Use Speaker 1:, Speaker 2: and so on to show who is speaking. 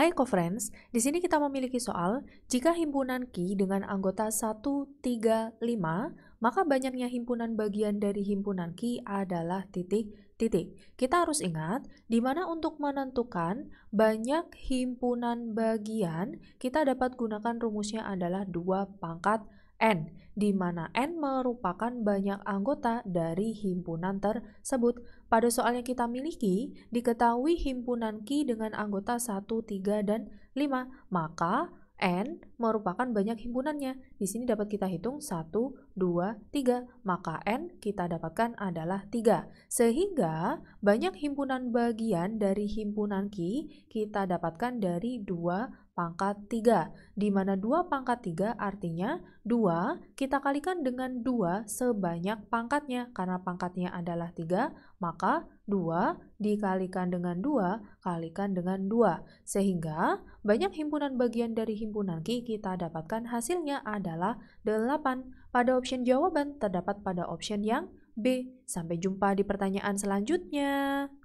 Speaker 1: Hai co-friends, di sini kita memiliki soal, jika himpunan Ki dengan anggota 1, 3, 5, maka banyaknya himpunan bagian dari himpunan Ki adalah titik, titik. Kita harus ingat, di mana untuk menentukan banyak himpunan bagian, kita dapat gunakan rumusnya adalah dua pangkat N, di mana N merupakan banyak anggota dari himpunan tersebut. Pada soal yang kita miliki, diketahui himpunan Q dengan anggota 1, 3, dan 5, maka N merupakan banyak himpunannya. Di sini dapat kita hitung 1, 2, 3. Maka N kita dapatkan adalah 3. Sehingga banyak himpunan bagian dari himpunan Q kita dapatkan dari 2 pangkat 3, di mana 2 pangkat 3 artinya 2 kita kalikan dengan 2 sebanyak pangkatnya. Karena pangkatnya adalah 3, maka 2 dikalikan dengan 2 kalikan dengan 2. Sehingga banyak himpunan bagian dari himpunan Ki kita dapatkan hasilnya adalah 8. Pada option jawaban terdapat pada option yang B. Sampai jumpa di pertanyaan selanjutnya.